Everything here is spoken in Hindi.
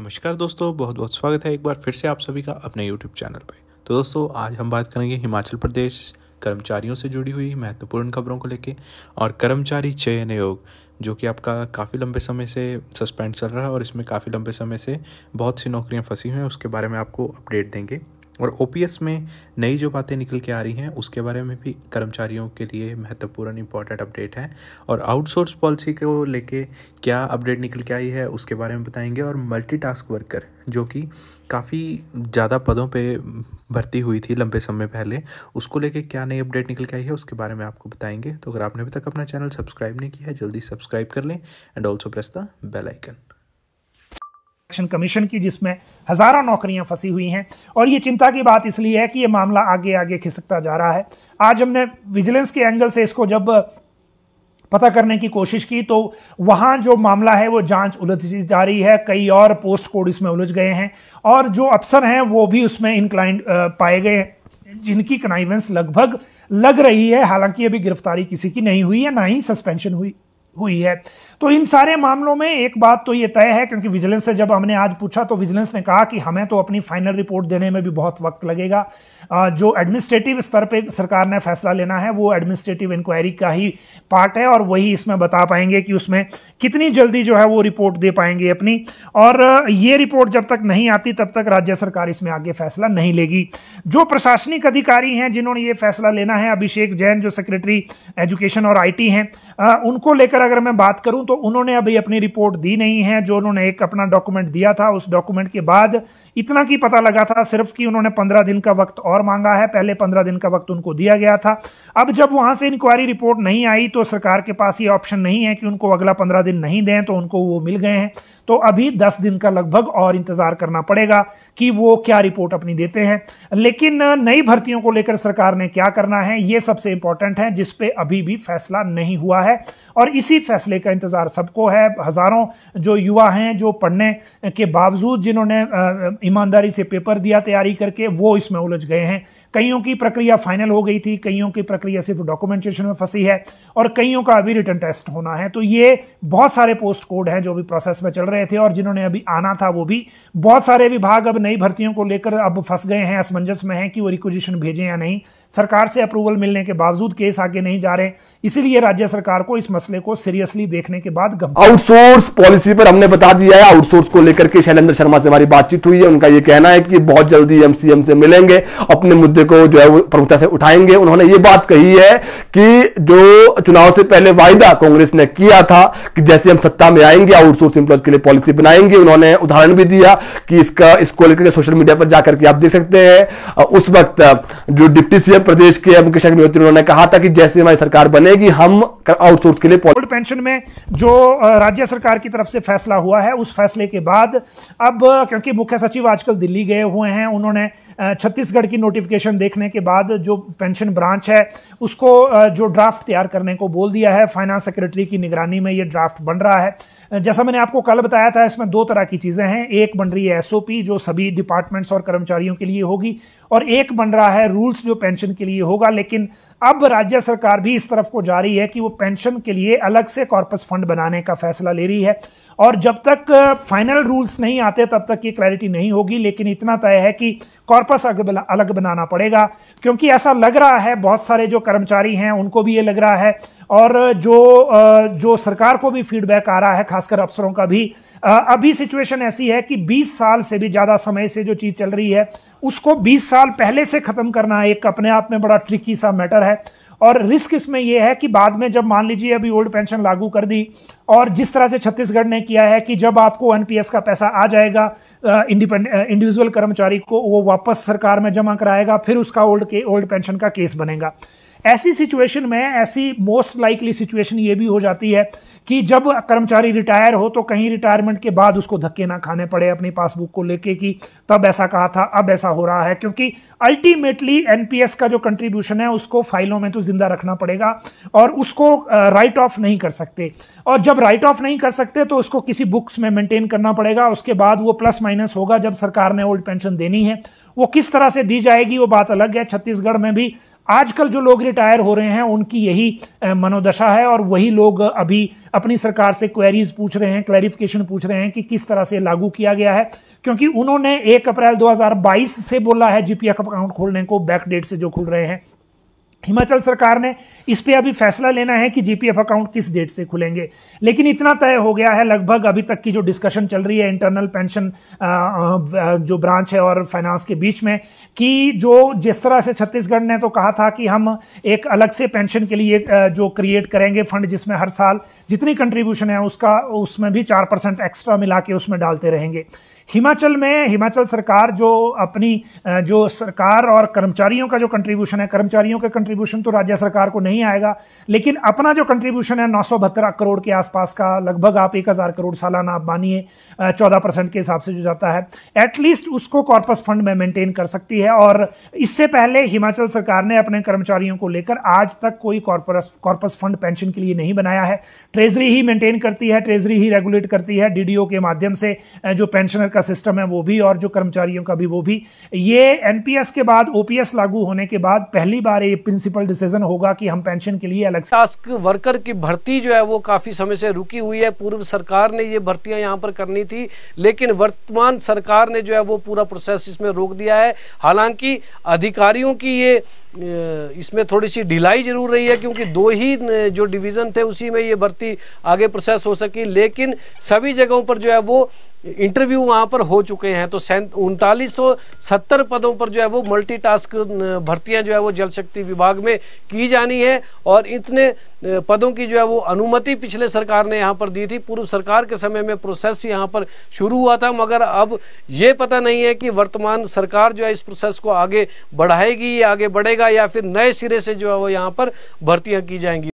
नमस्कार दोस्तों बहुत बहुत स्वागत है एक बार फिर से आप सभी का अपने यूट्यूब चैनल पर तो दोस्तों आज हम बात करेंगे हिमाचल प्रदेश कर्मचारियों से जुड़ी हुई महत्वपूर्ण खबरों को लेके और कर्मचारी चयन आयोग जो कि आपका काफ़ी लंबे समय से सस्पेंड चल रहा है और इसमें काफ़ी लंबे समय से बहुत सी नौकरियां फंसी हुई हैं उसके बारे में आपको अपडेट देंगे और ओ में नई जो बातें निकल के आ रही हैं उसके बारे में भी कर्मचारियों के लिए महत्वपूर्ण इंपॉर्टेंट अपडेट है और आउटसोर्स पॉलिसी को लेके क्या अपडेट निकल के आई है उसके बारे में बताएंगे और मल्टीटास्क वर्कर जो कि काफ़ी ज़्यादा पदों पे भर्ती हुई थी लंबे समय पहले उसको लेके क्या नई अपडेट निकल के आई है उसके बारे में आपको बताएंगे तो अगर आपने अभी तक अपना चैनल सब्सक्राइब नहीं किया है जल्दी सब्सक्राइब कर लें and also press the bell icon election commission की जिसमें हज़ारों नौकरियां फंसी हुई हैं और ये चिंता की बात इसलिए है कि ये मामला आगे आगे खिसकता जा रहा है आज हमने विजिलेंस के एंगल से इसको जब पता करने की कोशिश की तो वहाँ जो मामला है वो जांच उलझ जा रही है कई और पोस्ट कोड इसमें उलझ गए हैं और जो अफसर हैं वो भी उसमें इनक्लाइंट पाए गए हैं जिनकी कनाइवेंस लगभग लग रही है हालांकि अभी गिरफ्तारी किसी की नहीं हुई है ना ही सस्पेंशन हुई हुई है तो इन सारे मामलों में एक बात तो ये तय है क्योंकि विजिलेंस से जब हमने आज पूछा तो विजिलेंस ने कहा कि हमें तो अपनी फाइनल रिपोर्ट देने में भी बहुत वक्त लगेगा जो एडमिनिस्ट्रेटिव स्तर पे सरकार ने फैसला लेना है वो एडमिनिस्ट्रेटिव इंक्वायरी का ही पार्ट है और वही इसमें बता पाएंगे कि उसमें कितनी जल्दी जो है वो रिपोर्ट दे पाएंगे अपनी और ये रिपोर्ट जब तक नहीं आती तब तक राज्य सरकार इसमें आगे फैसला नहीं लेगी जो प्रशासनिक अधिकारी हैं जिन्होंने ये फैसला लेना है अभिषेक जैन जो सेक्रेटरी एजुकेशन और आई हैं आ, उनको लेकर अगर मैं बात करूं तो उन्होंने अभी अपनी रिपोर्ट दी नहीं है जो उन्होंने एक अपना डॉक्यूमेंट दिया था उस डॉक्यूमेंट के बाद इतना की पता लगा था सिर्फ कि उन्होंने पंद्रह दिन का वक्त और मांगा है पहले पंद्रह दिन का वक्त उनको दिया गया था अब जब वहां से इंक्वायरी रिपोर्ट नहीं आई तो सरकार के पास ये ऑप्शन नहीं है कि उनको अगला पंद्रह दिन नहीं दें तो उनको वो मिल गए हैं तो अभी दस दिन का लगभग और इंतजार करना पड़ेगा कि वो क्या रिपोर्ट अपनी देते हैं लेकिन नई भर्तियों को लेकर सरकार ने क्या करना है ये सबसे इंपॉर्टेंट है जिसपे अभी भी फैसला नहीं हुआ है और इसी फैसले का इंतज़ार सबको है हज़ारों जो युवा हैं जो पढ़ने के बावजूद जिन्होंने ईमानदारी से पेपर दिया तैयारी करके वो इसमें उलझ गए हैं कईयों की प्रक्रिया फाइनल हो गई थी कईयों की प्रक्रिया सिर्फ डॉक्यूमेंटेशन में फंसी है और कईयों का अभी रिटर्न टेस्ट होना है तो ये बहुत सारे पोस्ट कोड हैं जो अभी प्रोसेस में चल रहे थे और जिन्होंने अभी आना था वो भी बहुत सारे विभाग अब नई भर्तियों को लेकर अब फंस गए हैं असमंजस में हैं कि वो रिक्वजिशन भेजें या नहीं सरकार से अप्रूवल मिलने के बावजूद केस आगे नहीं जा रहे इसीलिए राज्य सरकार को इस मसले मसले को सीरियसली देखने के बाद आउटसोर्स पॉलिसी पर हमने बता दिया है आउटसोर्स को लेकर के शैलेंद्र शर्मा से हमारी बातचीत हुई है उनका यह कहना है कि बहुत जल्दी एमसीएम से मिलेंगे अपने मुद्दे को जो है वो प्रमुखता से उठाएंगे उन्होंने ये बात कही है कि जो चुनाव से पहले वायदा कांग्रेस ने किया था कि जैसे हम सत्ता में आएंगे आउटसोर्स एम्प्लॉयज के लिए पॉलिसी बनाएंगे उन्होंने उदाहरण भी दिया कि इसका इसको लेकर सोशल मीडिया पर जाकर के आप देख सकते हैं उस वक्त जो डिप्टी सीएम प्रदेश के मुकेश अग्निहोत्री उन्होंने कहा था कि जैसे हमारी सरकार बनेगी हम आउटसोर्स के लिए ओल्ड पेंशन में जो राज्य सरकार की तरफ से फैसला हुआ है उस फैसले के बाद अब क्योंकि मुख्य सचिव आजकल दिल्ली गए हुए हैं उन्होंने छत्तीसगढ़ की नोटिफिकेशन देखने के बाद जो पेंशन ब्रांच है उसको जो ड्राफ्ट तैयार करने को बोल दिया है फाइनेंस सेक्रेटरी की निगरानी में ये ड्राफ्ट बन रहा है जैसा मैंने आपको कल बताया था इसमें दो तरह की चीज़ें हैं एक बन रही है एसओपी जो सभी डिपार्टमेंट्स और कर्मचारियों के लिए होगी और एक बन रहा है रूल्स जो पेंशन के लिए होगा लेकिन अब राज्य सरकार भी इस तरफ को जा रही है कि वो पेंशन के लिए अलग से कॉर्पस फंड बनाने का फैसला ले रही है और जब तक फाइनल रूल्स नहीं आते तब तक ये क्लैरिटी नहीं होगी लेकिन इतना तय है कि कॉर्पस अलग बनाना पड़ेगा क्योंकि ऐसा लग रहा है बहुत सारे जो कर्मचारी हैं उनको भी ये लग रहा है और जो जो सरकार को भी फीडबैक आ रहा है खासकर अफसरों का भी अभी सिचुएशन ऐसी है कि 20 साल से भी ज़्यादा समय से जो चीज़ चल रही है उसको 20 साल पहले से ख़त्म करना एक अपने आप में बड़ा ट्रिकी सा मैटर है और रिस्क इसमें यह है कि बाद में जब मान लीजिए अभी ओल्ड पेंशन लागू कर दी और जिस तरह से छत्तीसगढ़ ने किया है कि जब आपको एनपीएस का पैसा आ जाएगा इंडिविजुअल कर्मचारी को वो वापस सरकार में जमा कराएगा फिर उसका ओल्ड के ओल्ड पेंशन का केस बनेगा ऐसी सिचुएशन में ऐसी मोस्ट लाइकली सिचुएशन ये भी हो जाती है कि जब कर्मचारी रिटायर हो तो कहीं रिटायरमेंट के बाद उसको धक्के ना खाने पड़े अपनी पासबुक को लेके कि तब ऐसा कहा था अब ऐसा हो रहा है क्योंकि अल्टीमेटली एनपीएस का जो कंट्रीब्यूशन है उसको फाइलों में तो जिंदा रखना पड़ेगा और उसको राइट ऑफ नहीं कर सकते और जब राइट ऑफ नहीं कर सकते तो उसको किसी बुक्स में मेंटेन करना पड़ेगा उसके बाद वो प्लस माइनस होगा जब सरकार ने ओल्ड पेंशन देनी है वो किस तरह से दी जाएगी वो बात अलग है छत्तीसगढ़ में भी आजकल जो लोग रिटायर हो रहे हैं उनकी यही मनोदशा है और वही लोग अभी अपनी सरकार से क्वेरीज पूछ रहे हैं क्लैरिफिकेशन पूछ रहे हैं कि किस तरह से लागू किया गया है क्योंकि उन्होंने 1 अप्रैल 2022 से बोला है जीपीएफ अकाउंट खोलने को बैक डेट से जो खुल रहे हैं हिमाचल सरकार ने इस पे अभी फैसला लेना है कि जीपीएफ अकाउंट किस डेट से खुलेंगे लेकिन इतना तय हो गया है लगभग अभी तक की जो डिस्कशन चल रही है इंटरनल पेंशन जो ब्रांच है और फाइनेंस के बीच में कि जो जिस तरह से छत्तीसगढ़ ने तो कहा था कि हम एक अलग से पेंशन के लिए जो क्रिएट करेंगे फंड जिसमें हर साल जितनी कंट्रीब्यूशन है उसका उसमें भी चार एक्स्ट्रा मिला के उसमें डालते रहेंगे हिमाचल में हिमाचल सरकार जो अपनी जो सरकार और कर्मचारियों का जो कंट्रीब्यूशन है कर्मचारियों का कंट्रीब्यूशन तो राज्य सरकार को नहीं आएगा लेकिन अपना जो कंट्रीब्यूशन है नौ करोड़ के आसपास का लगभग आप एक करोड़ सालाना आप मानिए चौदह परसेंट के हिसाब से जो जाता है एटलीस्ट उसको कॉर्पस फंड में मेंटेन कर सकती है और इससे पहले हिमाचल सरकार ने अपने कर्मचारियों को लेकर आज तक कोई कॉर्पोरस कॉर्पस फंड पेंशन के लिए नहीं बनाया है ट्रेजरी ही मेंटेन करती है ट्रेजरी ही रेगुलेट करती है डीडीओ के माध्यम से जो पेंशनर का सिस्टम है वो भी और जो कर्मचारियों का भी वो भी ये एनपीएस के बाद ओपीएस लागू होने के बाद पहली बार ये प्रिंसिपल डिसीजन होगा कि हम पेंशन के लिए अलग टास्क वर्कर की भर्ती जो है वो काफी समय से रुकी हुई है पूर्व सरकार ने ये भर्तियां यहाँ पर करनी थी लेकिन वर्तमान सरकार ने जो है वो पूरा प्रोसेस इसमें रोक दिया है हालांकि अधिकारियों की ये इसमें थोड़ी सी ढिलाई जरूर रही है क्योंकि दो ही जो डिवीज़न थे उसी में ये भर्ती आगे प्रोसेस हो सकी लेकिन सभी जगहों पर जो है वो इंटरव्यू वहाँ पर हो चुके हैं तो उनतालीस पदों पर जो है वो मल्टीटास्क भर्तियां जो है वो जल शक्ति विभाग में की जानी है और इतने पदों की जो है वो अनुमति पिछले सरकार ने यहाँ पर दी थी पूर्व सरकार के समय में प्रोसेस यहाँ पर शुरू हुआ था मगर अब ये पता नहीं है कि वर्तमान सरकार जो है इस प्रोसेस को आगे बढ़ाएगी आगे बढ़ेगा या फिर नए सिरे से जो है वो यहाँ पर भर्तियाँ की जाएंगी